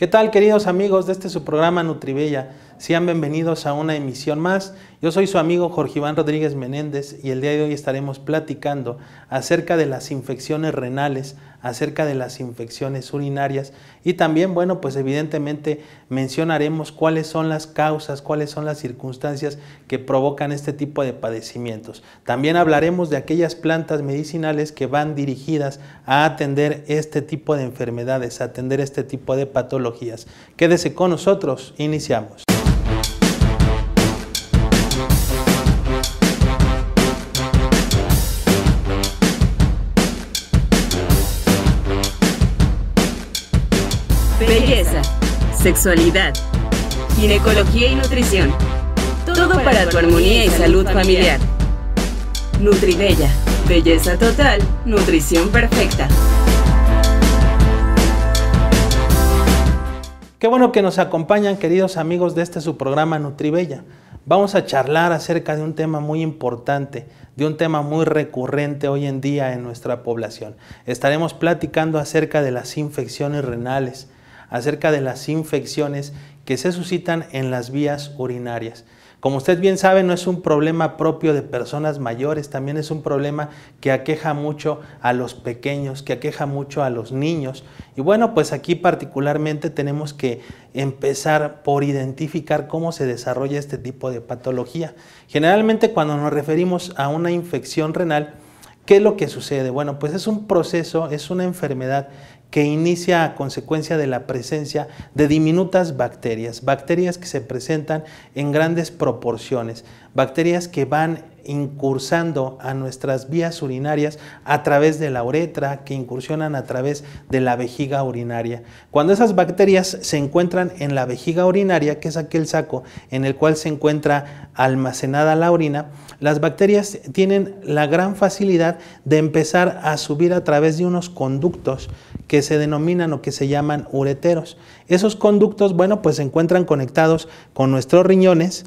¿Qué tal, queridos amigos de este su programa Nutribella? Sean bienvenidos a una emisión más. Yo soy su amigo Jorge Iván Rodríguez Menéndez y el día de hoy estaremos platicando acerca de las infecciones renales, acerca de las infecciones urinarias y también, bueno, pues evidentemente mencionaremos cuáles son las causas, cuáles son las circunstancias que provocan este tipo de padecimientos. También hablaremos de aquellas plantas medicinales que van dirigidas a atender este tipo de enfermedades, a atender este tipo de patologías. Quédese con nosotros, iniciamos. sexualidad, ginecología y nutrición. Todo, para tu armonía y salud familiar. Nutribella, belleza total, nutrición perfecta. Qué bueno que nos acompañan queridos amigos de este su programa Nutribella. Vamos a charlar acerca de un tema muy importante, de un tema muy recurrente hoy en día en nuestra población. Estaremos platicando acerca de las infecciones renales acerca de las infecciones que se suscitan en las vías urinarias. Como usted bien sabe, no es un problema propio de personas mayores, también es un problema que aqueja mucho a los pequeños, que aqueja mucho a los niños. Y bueno, pues aquí particularmente tenemos que empezar por identificar cómo se desarrolla este tipo de patología. Generalmente cuando nos referimos a una infección renal, ¿Qué es lo que sucede? Bueno, pues es un proceso, es una enfermedad que inicia a consecuencia de la presencia de diminutas bacterias, bacterias que se presentan en grandes proporciones, bacterias que van incursando a nuestras vías urinarias a través de la uretra, que incursionan a través de la vejiga urinaria. Cuando esas bacterias se encuentran en la vejiga urinaria, que es aquel saco en el cual se encuentra almacenada la orina, las bacterias tienen la gran facilidad de empezar a subir a través de unos conductos que se denominan o que se llaman ureteros. Esos conductos, bueno, pues se encuentran conectados con nuestros riñones,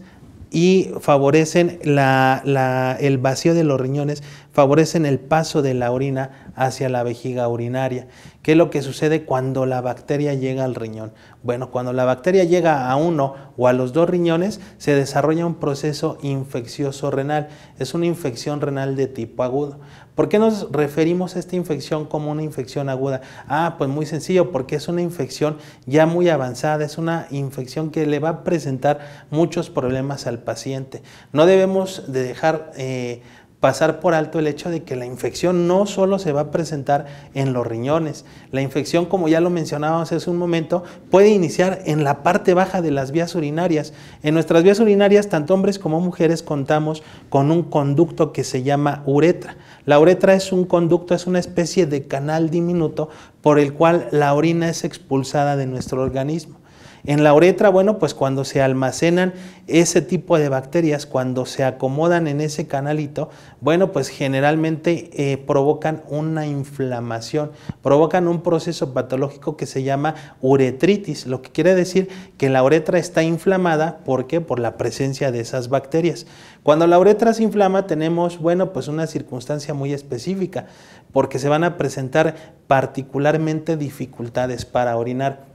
y favorecen el vacío de los riñones favorecen el paso de la orina hacia la vejiga urinaria. ¿Qué es lo que sucede cuando la bacteria llega al riñón? Bueno, cuando la bacteria llega a uno o a los dos riñones, se desarrolla un proceso infeccioso renal. Es una infección renal de tipo agudo. ¿Por qué nos referimos a esta infección como una infección aguda? Ah, pues muy sencillo, porque es una infección ya muy avanzada, es una infección que le va a presentar muchos problemas al paciente. No debemos de dejar... Eh, pasar por alto el hecho de que la infección no solo se va a presentar en los riñones. La infección, como ya lo mencionábamos hace un momento, puede iniciar en la parte baja de las vías urinarias. En nuestras vías urinarias, tanto hombres como mujeres contamos con un conducto que se llama uretra. La uretra es un conducto, es una especie de canal diminuto por el cual la orina es expulsada de nuestro organismo. En la uretra, bueno, pues cuando se almacenan ese tipo de bacterias, cuando se acomodan en ese canalito, bueno, pues generalmente eh, provocan una inflamación, provocan un proceso patológico que se llama uretritis, lo que quiere decir que la uretra está inflamada, ¿por qué? Por la presencia de esas bacterias. Cuando la uretra se inflama tenemos, bueno, pues una circunstancia muy específica, porque se van a presentar particularmente dificultades para orinar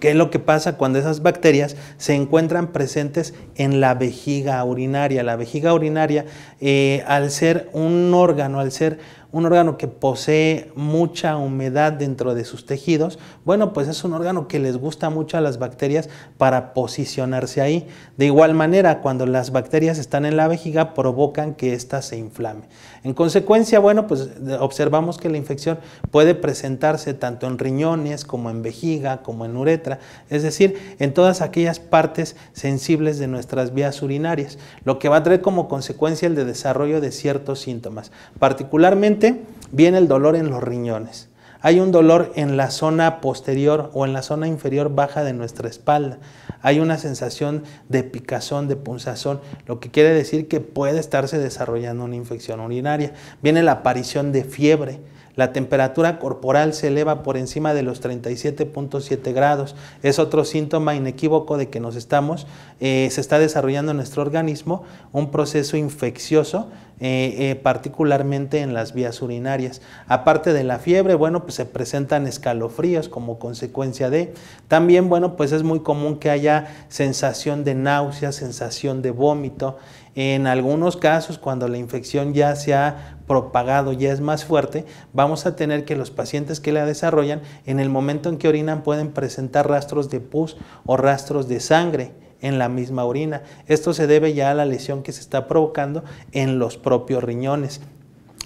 ¿Qué es lo que pasa cuando esas bacterias se encuentran presentes en la vejiga urinaria? La vejiga urinaria, eh, al ser un órgano, al ser un órgano que posee mucha humedad dentro de sus tejidos, bueno, pues es un órgano que les gusta mucho a las bacterias para posicionarse ahí. De igual manera, cuando las bacterias están en la vejiga, provocan que ésta se inflame. En consecuencia, bueno, pues observamos que la infección puede presentarse tanto en riñones como en vejiga, como en uretra, es decir, en todas aquellas partes sensibles de nuestras vías urinarias, lo que va a traer como consecuencia el desarrollo de ciertos síntomas, particularmente viene el dolor en los riñones. Hay un dolor en la zona posterior o en la zona inferior baja de nuestra espalda. Hay una sensación de picazón, de punzazón, lo que quiere decir que puede estarse desarrollando una infección urinaria. Viene la aparición de fiebre la temperatura corporal se eleva por encima de los 37.7 grados. Es otro síntoma inequívoco de que nos estamos, eh, se está desarrollando en nuestro organismo un proceso infeccioso, eh, eh, particularmente en las vías urinarias. Aparte de la fiebre, bueno, pues se presentan escalofríos como consecuencia de. También, bueno, pues es muy común que haya sensación de náusea, sensación de vómito. En algunos casos, cuando la infección ya se ha propagado, ya es más fuerte, vamos a tener que los pacientes que la desarrollan, en el momento en que orinan, pueden presentar rastros de pus o rastros de sangre en la misma orina. Esto se debe ya a la lesión que se está provocando en los propios riñones.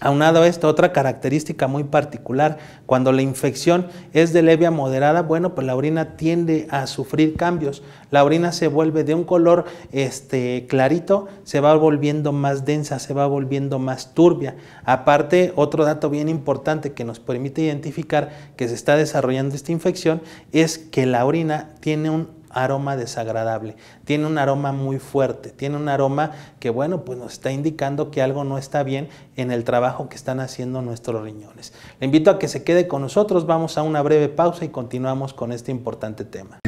Aunado a esto, otra característica muy particular, cuando la infección es de leve a moderada, bueno, pues la orina tiende a sufrir cambios. La orina se vuelve de un color este, clarito, se va volviendo más densa, se va volviendo más turbia. Aparte, otro dato bien importante que nos permite identificar que se está desarrollando esta infección es que la orina tiene un aroma desagradable, tiene un aroma muy fuerte, tiene un aroma que, bueno, pues nos está indicando que algo no está bien en el trabajo que están haciendo nuestros riñones. Le invito a que se quede con nosotros, vamos a una breve pausa y continuamos con este importante tema.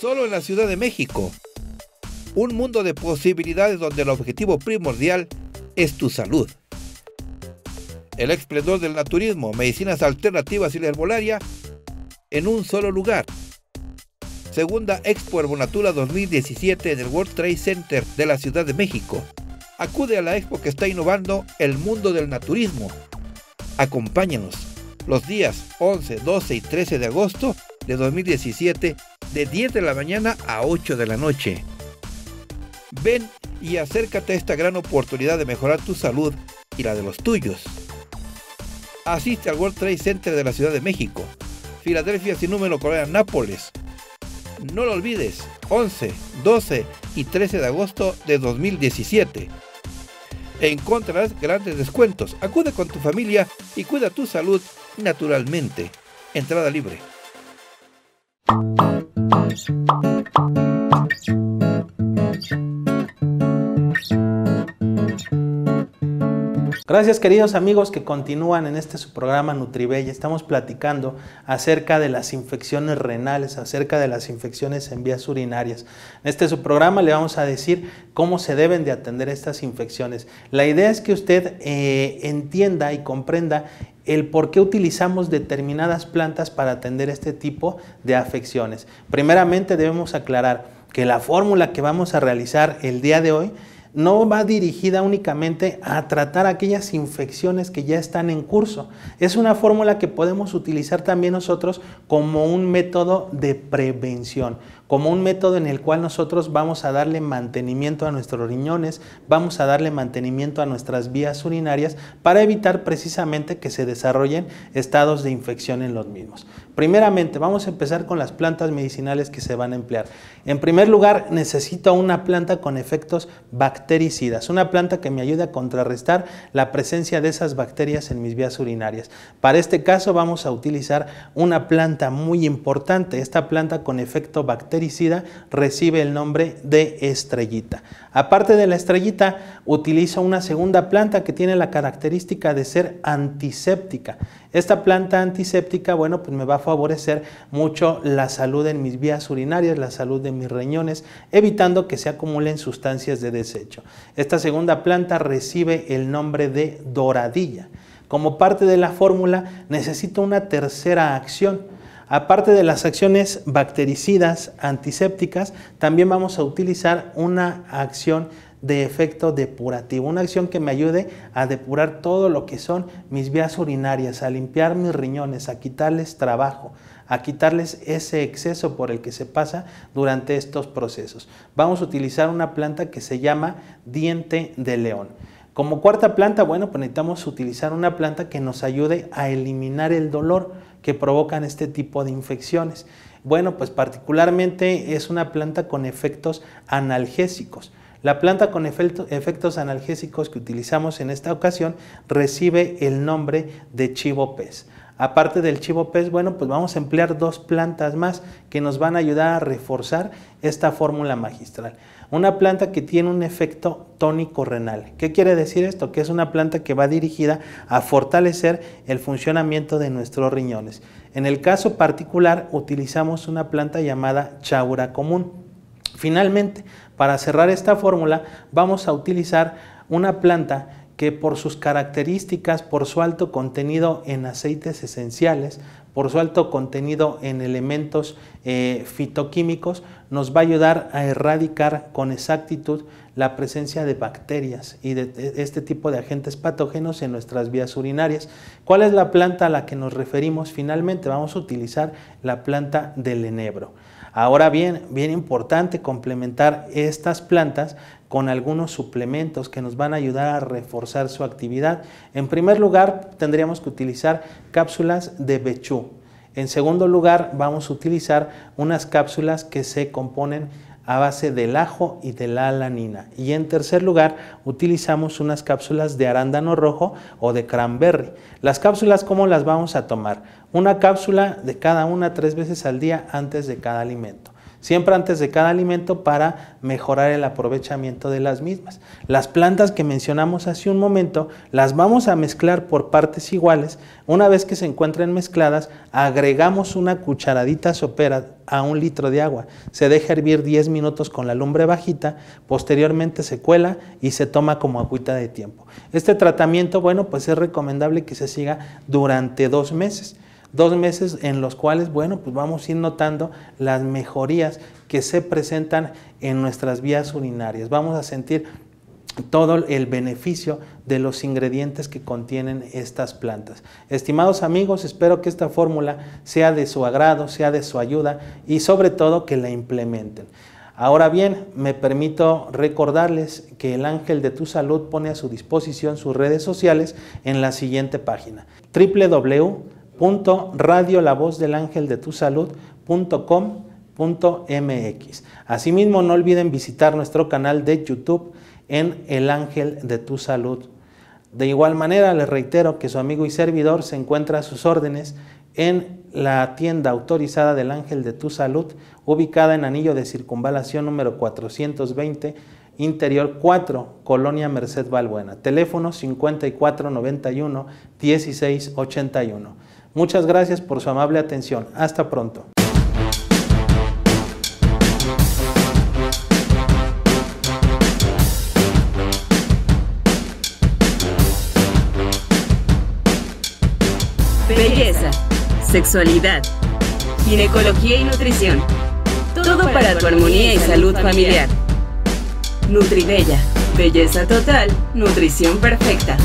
Solo en la Ciudad de México, un mundo de posibilidades donde el objetivo primordial es tu salud. El esplendor del naturismo, medicinas alternativas y la herbolaria en un solo lugar. Segunda Expo Herbonatura 2017 en el World Trade Center de la Ciudad de México. Acude a la expo que está innovando el mundo del naturismo. Acompáñanos los días 11, 12 y 13 de agosto de 2017 de 10 de la mañana a 8 de la noche. Ven y acércate a esta gran oportunidad de mejorar tu salud y la de los tuyos. Asiste al World Trade Center de la Ciudad de México, Filadelfia sin número, Corea Nápoles. No lo olvides, 11, 12 y 13 de agosto de 2017. Encontrarás grandes descuentos. Acude con tu familia y cuida tu salud naturalmente. Entrada libre. Gracias queridos amigos que continúan en este su programa Nutribella. Estamos platicando acerca de las infecciones renales, acerca de las infecciones en vías urinarias. En este su programa le vamos a decir cómo se deben de atender estas infecciones. La idea es que usted eh, entienda y comprenda el por qué utilizamos determinadas plantas para atender este tipo de afecciones. Primeramente debemos aclarar que la fórmula que vamos a realizar el día de hoy no va dirigida únicamente a tratar aquellas infecciones que ya están en curso. Es una fórmula que podemos utilizar también nosotros como un método de prevención como un método en el cual nosotros vamos a darle mantenimiento a nuestros riñones, vamos a darle mantenimiento a nuestras vías urinarias para evitar precisamente que se desarrollen estados de infección en los mismos. Primeramente, vamos a empezar con las plantas medicinales que se van a emplear. En primer lugar, necesito una planta con efectos bactericidas, una planta que me ayude a contrarrestar la presencia de esas bacterias en mis vías urinarias. Para este caso vamos a utilizar una planta muy importante, esta planta con efecto bactericida recibe el nombre de estrellita. Aparte de la estrellita, utilizo una segunda planta que tiene la característica de ser antiséptica. Esta planta antiséptica, bueno, pues me va a favorecer mucho la salud en mis vías urinarias, la salud de mis riñones, evitando que se acumulen sustancias de desecho. Esta segunda planta recibe el nombre de doradilla. Como parte de la fórmula, necesito una tercera acción Aparte de las acciones bactericidas, antisépticas, también vamos a utilizar una acción de efecto depurativo, una acción que me ayude a depurar todo lo que son mis vías urinarias, a limpiar mis riñones, a quitarles trabajo, a quitarles ese exceso por el que se pasa durante estos procesos. Vamos a utilizar una planta que se llama diente de león. Como cuarta planta, bueno, pues necesitamos utilizar una planta que nos ayude a eliminar el dolor que provocan este tipo de infecciones. Bueno, pues particularmente es una planta con efectos analgésicos. La planta con efectos analgésicos que utilizamos en esta ocasión recibe el nombre de chivo pez. Aparte del chivo pez, bueno, pues vamos a emplear dos plantas más que nos van a ayudar a reforzar esta fórmula magistral. Una planta que tiene un efecto tónico renal. ¿Qué quiere decir esto? Que es una planta que va dirigida a fortalecer el funcionamiento de nuestros riñones. En el caso particular utilizamos una planta llamada chaura común. Finalmente, para cerrar esta fórmula, vamos a utilizar una planta que por sus características, por su alto contenido en aceites esenciales, por su alto contenido en elementos eh, fitoquímicos, nos va a ayudar a erradicar con exactitud la presencia de bacterias y de este tipo de agentes patógenos en nuestras vías urinarias. ¿Cuál es la planta a la que nos referimos? Finalmente vamos a utilizar la planta del enebro. Ahora bien, bien importante complementar estas plantas con algunos suplementos que nos van a ayudar a reforzar su actividad. En primer lugar, tendríamos que utilizar cápsulas de bechú. En segundo lugar, vamos a utilizar unas cápsulas que se componen a base del ajo y de la alanina. Y en tercer lugar, utilizamos unas cápsulas de arándano rojo o de cranberry. Las cápsulas, ¿cómo las vamos a tomar? Una cápsula de cada una tres veces al día antes de cada alimento siempre antes de cada alimento para mejorar el aprovechamiento de las mismas. Las plantas que mencionamos hace un momento las vamos a mezclar por partes iguales. Una vez que se encuentren mezcladas, agregamos una cucharadita sopera a un litro de agua. Se deja hervir 10 minutos con la lumbre bajita, posteriormente se cuela y se toma como agüita de tiempo. Este tratamiento, bueno, pues es recomendable que se siga durante dos meses. Dos meses en los cuales, bueno, pues vamos a ir notando las mejorías que se presentan en nuestras vías urinarias. Vamos a sentir todo el beneficio de los ingredientes que contienen estas plantas. Estimados amigos, espero que esta fórmula sea de su agrado, sea de su ayuda y sobre todo que la implementen. Ahora bien, me permito recordarles que el Ángel de tu Salud pone a su disposición sus redes sociales en la siguiente página www punto radio la voz del ángel de tu salud mx. Asimismo, no olviden visitar nuestro canal de YouTube en El Ángel de tu Salud. De igual manera, les reitero que su amigo y servidor se encuentra a sus órdenes en la tienda autorizada del Ángel de tu Salud, ubicada en Anillo de Circunvalación número 420, Interior 4, Colonia Merced Balbuena. Teléfono 5491 1681. Muchas gracias por su amable atención. Hasta pronto. Belleza, sexualidad, ginecología y nutrición. Todo para tu armonía y salud familiar. Nutribella, belleza total, nutrición perfecta.